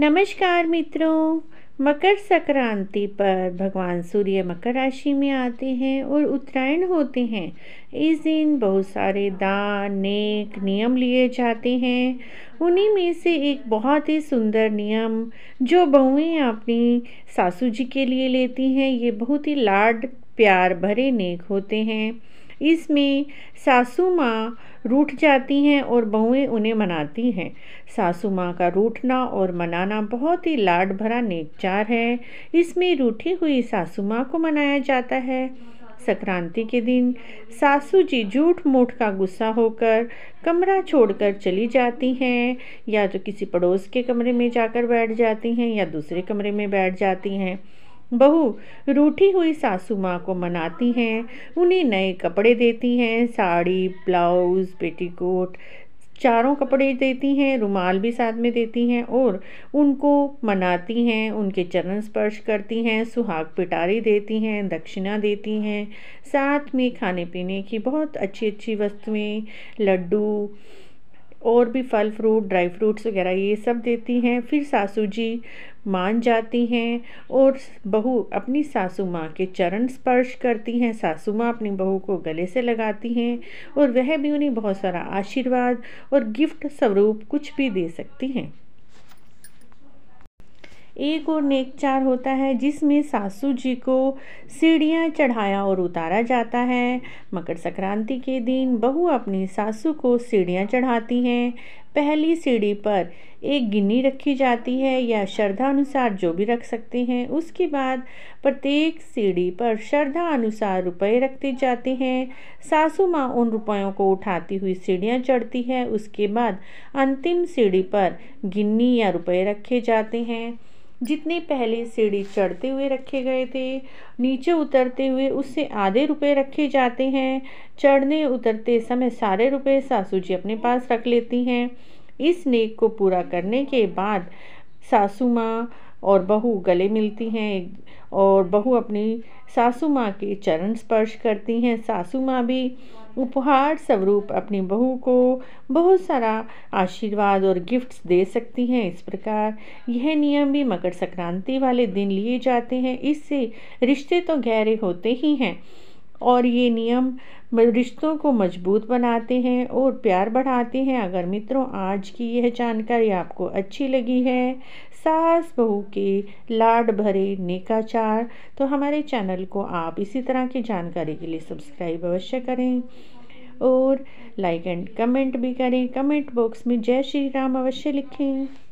नमस्कार मित्रों मकर संक्रांति पर भगवान सूर्य मकर राशि में आते हैं और उत्तरायण होते हैं इस दिन बहुत सारे दान नेक नियम लिए जाते हैं उन्हीं में से एक बहुत ही सुंदर नियम जो बहुएं अपनी सासू जी के लिए लेती हैं ये बहुत ही लाड प्यार भरे नेक होते हैं इसमें सासू माँ रूठ जाती हैं और बहुएं उन्हें मनाती हैं सासू माँ का रूठना और मनाना बहुत ही लाड भरा नेकचार है इसमें रूठी हुई सासू माँ को मनाया जाता है संक्रांति के दिन सासू जी झूठ मूठ का गुस्सा होकर कमरा छोड़कर चली जाती हैं या तो किसी पड़ोस के कमरे में जाकर बैठ जाती हैं या दूसरे कमरे में बैठ जाती हैं बहू रूठी हुई सासू माँ को मनाती हैं उन्हें नए कपड़े देती हैं साड़ी ब्लाउज़ पेटीकोट चारों कपड़े देती हैं रुमाल भी साथ में देती हैं और उनको मनाती हैं उनके चरण स्पर्श करती हैं सुहाग पिटारी देती हैं दक्षिणा देती हैं साथ में खाने पीने की बहुत अच्छी अच्छी वस्तुएं लड्डू और भी फल फ्रूट ड्राई फ्रूट्स वगैरह ये सब देती हैं फिर सासू जी मान जाती हैं और बहू अपनी सासू माँ के चरण स्पर्श करती हैं सासू माँ अपनी बहू को गले से लगाती हैं और वह भी उन्हें बहुत सारा आशीर्वाद और गिफ्ट स्वरूप कुछ भी दे सकती हैं एक और नेकचार होता है जिसमें सासू जी को सीढ़ियाँ चढ़ाया और उतारा जाता है मकर संक्रांति के दिन बहू अपनी सासू को सीढ़ियाँ चढ़ाती हैं पहली सीढ़ी पर एक गिन्नी रखी जाती है या श्रद्धा अनुसार जो भी रख सकते हैं उसके बाद प्रत्येक सीढ़ी पर श्रद्धा अनुसार रुपए रखते जाते हैं सासू माँ उन रुपयों को उठाती हुई सीढ़ियाँ चढ़ती है उसके बाद अंतिम सीढ़ी पर गिन्नी या रुपए रखे जाते हैं जितने पहले सीढ़ी चढ़ते हुए रखे गए थे नीचे उतरते हुए उससे आधे रुपए रखे जाते हैं चढ़ने उतरते समय सारे रुपए सासू जी अपने पास रख लेती हैं इस नेक को पूरा करने के बाद सासू माँ और बहू गले मिलती हैं और बहू अपनी सासू माँ के चरण स्पर्श करती हैं सासू माँ भी उपहार स्वरूप अपनी बहू को बहुत सारा आशीर्वाद और गिफ्ट्स दे सकती हैं इस प्रकार यह नियम भी मकर संक्रांति वाले दिन लिए जाते हैं इससे रिश्ते तो गहरे होते ही हैं और ये नियम रिश्तों को मजबूत बनाते हैं और प्यार बढ़ाते हैं अगर मित्रों आज की यह जानकारी आपको अच्छी लगी है सास बहू के लाड भरे नेकाचार तो हमारे चैनल को आप इसी तरह की जानकारी के लिए सब्सक्राइब अवश्य करें और लाइक एंड कमेंट भी करें कमेंट बॉक्स में जय श्री राम अवश्य लिखें